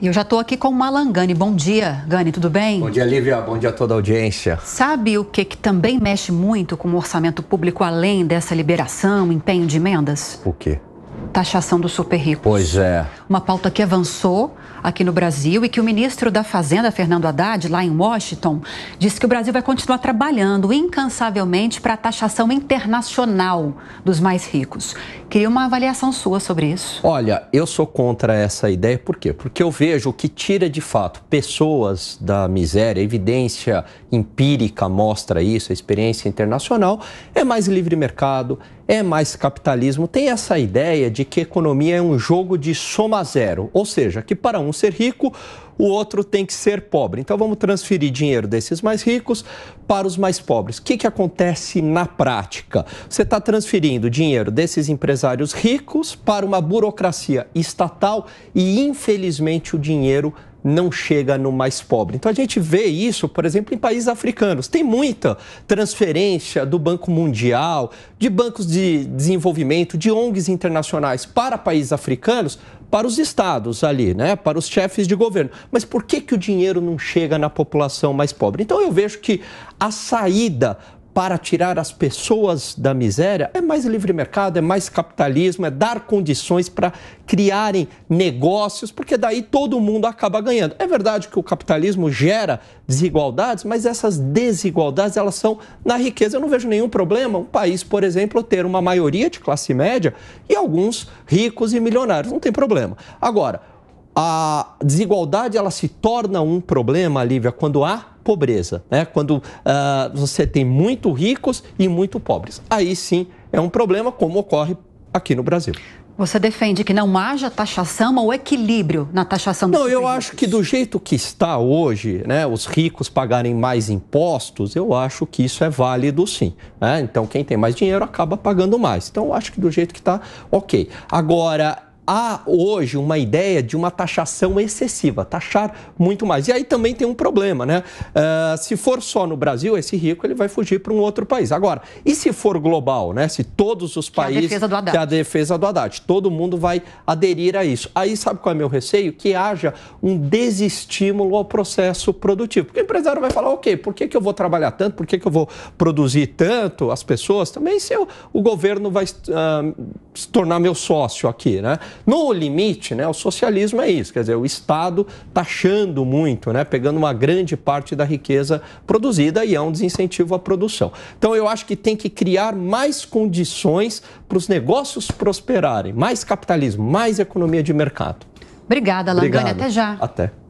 E eu já estou aqui com o Malangani. Bom dia, Gani, tudo bem? Bom dia, Lívia. Bom dia a toda a audiência. Sabe o que, que também mexe muito com o orçamento público, além dessa liberação, empenho de emendas? O quê? taxação dos super ricos. Pois é. Uma pauta que avançou aqui no Brasil e que o ministro da Fazenda, Fernando Haddad, lá em Washington, disse que o Brasil vai continuar trabalhando incansavelmente para a taxação internacional dos mais ricos. Queria uma avaliação sua sobre isso. Olha, eu sou contra essa ideia, por quê? Porque eu vejo que tira de fato pessoas da miséria, a evidência empírica mostra isso, a experiência internacional, é mais livre mercado, é mais capitalismo, tem essa ideia de que economia é um jogo de soma zero, ou seja, que para um ser rico, o outro tem que ser pobre. Então vamos transferir dinheiro desses mais ricos para os mais pobres. O que, que acontece na prática? Você está transferindo dinheiro desses empresários ricos para uma burocracia estatal e, infelizmente, o dinheiro não chega no mais pobre. Então a gente vê isso, por exemplo, em países africanos. Tem muita transferência do Banco Mundial, de bancos de desenvolvimento, de ONGs internacionais para países africanos, para os estados ali, né, para os chefes de governo. Mas por que, que o dinheiro não chega na população mais pobre? Então eu vejo que a saída para tirar as pessoas da miséria é mais livre mercado, é mais capitalismo, é dar condições para criarem negócios, porque daí todo mundo acaba ganhando. É verdade que o capitalismo gera desigualdades, mas essas desigualdades elas são na riqueza. Eu não vejo nenhum problema um país, por exemplo, ter uma maioria de classe média e alguns ricos e milionários, não tem problema. Agora, a desigualdade ela se torna um problema, Lívia, quando há pobreza, né? quando uh, você tem muito ricos e muito pobres. Aí sim é um problema, como ocorre aqui no Brasil. Você defende que não haja taxação ou equilíbrio na taxação dos Não, eu acho que do jeito que está hoje, né, os ricos pagarem mais impostos, eu acho que isso é válido sim. Né? Então, quem tem mais dinheiro acaba pagando mais. Então, eu acho que do jeito que está, ok. Agora, há hoje uma ideia de uma taxação excessiva, taxar muito mais. E aí também tem um problema, né? Uh, se for só no Brasil, esse rico ele vai fugir para um outro país. Agora, e se for global, né? Se todos os países. Que é a defesa do Haddad. Que é a defesa do Haddad. Todo mundo vai aderir a isso. Aí sabe qual é meu receio? Que haja um desestímulo ao processo produtivo. Porque o empresário vai falar, ok, por que, que eu vou trabalhar tanto? Por que, que eu vou produzir tanto? As pessoas também, se eu, o governo vai uh, se tornar meu sócio aqui, né? No limite, né, o socialismo é isso, quer dizer, o Estado taxando muito, né, pegando uma grande parte da riqueza produzida e é um desincentivo à produção. Então eu acho que tem que criar mais condições para os negócios prosperarem, mais capitalismo, mais economia de mercado. Obrigada, Landone. Até já. Até.